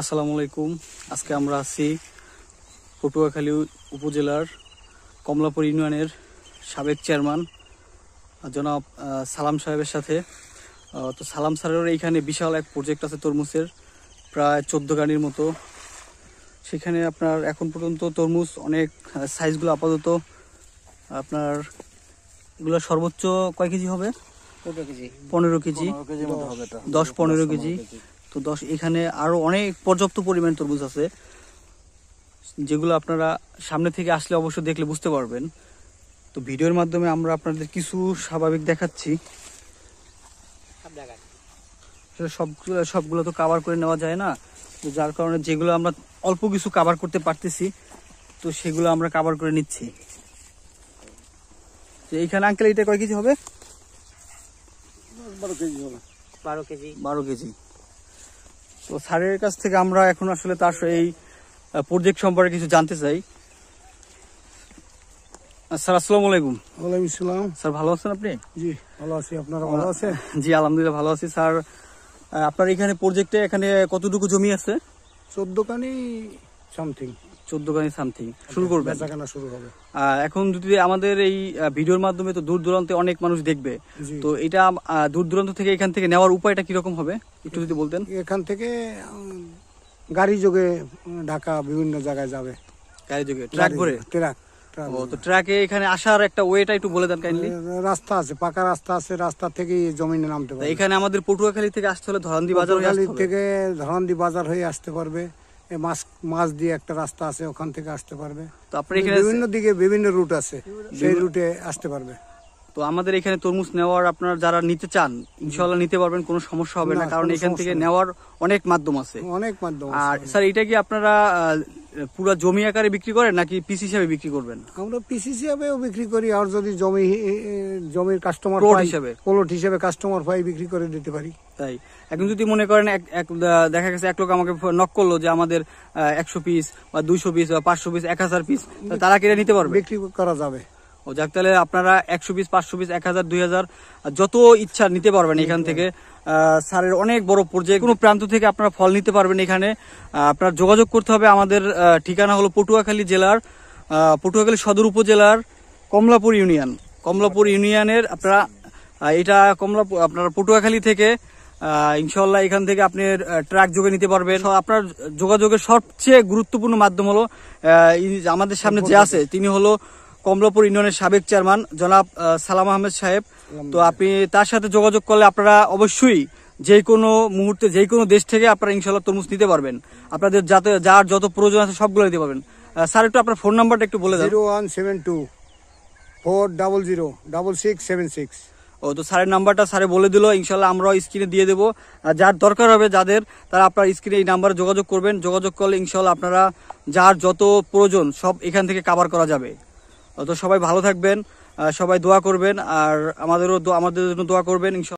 আসসালামু আলাইকুম আজকে আমরা আছি পটুয়াখালী উপজেলার কমলাপুর ইউনিয়নের সাবেক চেয়ারম্যান জনাব সালাম সাহেবের সাথে তো সালাম স্যারের এইখানে বিশাল এক প্রজেক্ট আছে তরমুজের প্রায় চোদ্দ গানির মতো সেখানে আপনার এখন পর্যন্ত তরমুজ অনেক সাইজগুলো আপাতত আপনার এগুলো সর্বোচ্চ কয় কেজি হবে পনেরো কেজি দশ পনেরো কেজি তো দশ এখানে আরও অনেক পর্যাপ্ত পরিমাণ তরমুজ আছে যেগুলো আপনারা সামনে থেকে আসলে অবশ্যই দেখলে বুঝতে পারবেন তো ভিডিওর মাধ্যমে আমরা আপনাদের কিছু স্বাভাবিক দেখাচ্ছি সব সবগুলো তো কাভার করে নেওয়া যায় না তো যার কারণে যেগুলো আমরা অল্প কিছু কাভার করতে পারতেছি তো সেগুলো আমরা কাভার করে নিচ্ছি তো এইখানে আঙ্কেল এটা কয় কেজি হবে বারো কেজি বারো কেজি তো স্যারের কাছ থেকে আমরা এখন আসলে তার এই প্রজেক্ট সম্পর্কে কিছু জানতে চাই স্যার আসসালামু আলাইকুম আসসালাম স্যার ভালো আছেন আপনি জি ভালো আছি ভালো আছেন জি আলহামদুলিল্লাহ ভালো আছি স্যার আপনার এখানে প্রজেক্টে এখানে কতটুকু জমি আছে চোদ্দখানি সামথিং চোদ্দ গানি সামথিং শুরু করবে বেচাকেনা শুরু হবে এখন যদি আমাদের এই ভিডিওর মাধ্যমে তো দূর দূরান্তে অনেক মানুষ দেখবে তো এটা দূর দূরান্ত থেকে এখান থেকে নেওয়ার উপায়টা কিরকম হবে একটু যদি বলতেন এখান থেকে গাড়ি যোগে ঢাকা বিভিন্ন জায়গায় যাবে গাড়ি যোগে ট্রাক ভরে ট্রাক তো ট্র্যাকে এখানে আসার একটা ওয়েটা একটু বলে দেন কাইন্ডলি রাস্তা আছে পাকা রাস্তা আছে রাস্তা থেকে জমিনে নামতে পারবে এখানে আমাদের পটুয়াখালী থেকে আসতে হলে ধরন্দি বাজার থেকে ধরন্দি বাজার হয়ে আসতে পারবে মাছ দিয়ে একটা রাস্তা আছে ওখান থেকে আসতে পারবে এখানে বিভিন্ন দিকে বিভিন্ন রুট আছে সেই রুটে আসতে পারবে তো আমাদের এখানে তরমুজ নেওয়ার আপনার যারা নিতে চান ইনশাল্লাহ নিতে পারবেন কোনো সমস্যা হবে না কারণ এখান থেকে নেওয়ার অনেক মাধ্যম আছে অনেক মাধ্যম আর স্যার এটা কি আপনারা পুরো জমি আকারে বিক্রি করেন নাকি পিস হিসাবে বিক্রি করবেন আমরা পিস হিসাবেও বিক্রি করি আর যদি জমি জমির কাস্টমার প্লট হিসাবে প্লট হিসাবে কাস্টমার পাই বিক্রি করে দিতে পারি তাই এখন যদি মনে করেন এক দেখা গেছে এক লোক আমাকে নক করলো যে আমাদের একশো পিস বা দুইশো পিস বা পাঁচশো পিস এক হাজার পিস তারা কিনে নিতে পারবে বিক্রি করা যাবে যাক তাহলে আপনারা একশো পিস পাঁচশো পিস এক হাজার দুই হাজার যত ইচ্ছা নিতে পারবেন এখান থেকে স্যারের অনেক বড় পর্যায়ে কোনো প্রান্ত থেকে আপনারা ফল নিতে পারবেন এখানে আপনার যোগাযোগ করতে হবে আমাদের ঠিকানা হলো পটুয়াখালী জেলার পটুয়াখালী সদর উপজেলার কমলাপুর ইউনিয়ন কমলাপুর ইউনিয়নের আপনারা এটা কমলাপুর আপনার পটুয়াখালী থেকে ইনশাল্লাহ এখান থেকে আপনি ট্রাক যোগে নিতে পারবেন আপনার যোগাযোগের সবচেয়ে গুরুত্বপূর্ণ মাধ্যম হলো আমাদের সামনে যে আছে তিনি হলো কমলাপুর ইউনিয়নের সাবেক চেয়ারম্যান জনাব সালাম আহমেদ সাহেব তো আপনি তার সাথে যোগাযোগ করলে আপনারা অবশ্যই যে কোনো মুহূর্তে যে কোনো দেশ থেকে আপনারা ইনশাল্লাহ তরমুজ নিতে পারবেন আপনাদের যাতে যার যত প্রয়োজন আছে সবগুলো নিতে পারবেন স্যার একটু আপনার ফোন নাম্বারটা একটু বলে দেন zero one seven two four double zero double six seven six ও তো স্যারের নাম্বারটা স্যারে বলে দিল ইনশাল্লাহ আমরাও স্ক্রিনে দিয়ে দেবো যার দরকার হবে যাদের তারা আপনার স্ক্রিনে এই নাম্বারে যোগাযোগ করবেন যোগাযোগ করলে ইনশাল্লাহ আপনারা যার যত প্রয়োজন সব এখান থেকে কাভার করা যাবে তো সবাই ভালো থাকবেন সবাই দোয়া করবেন আর আমাদেরও আমাদের জন্য দোয়া করবেন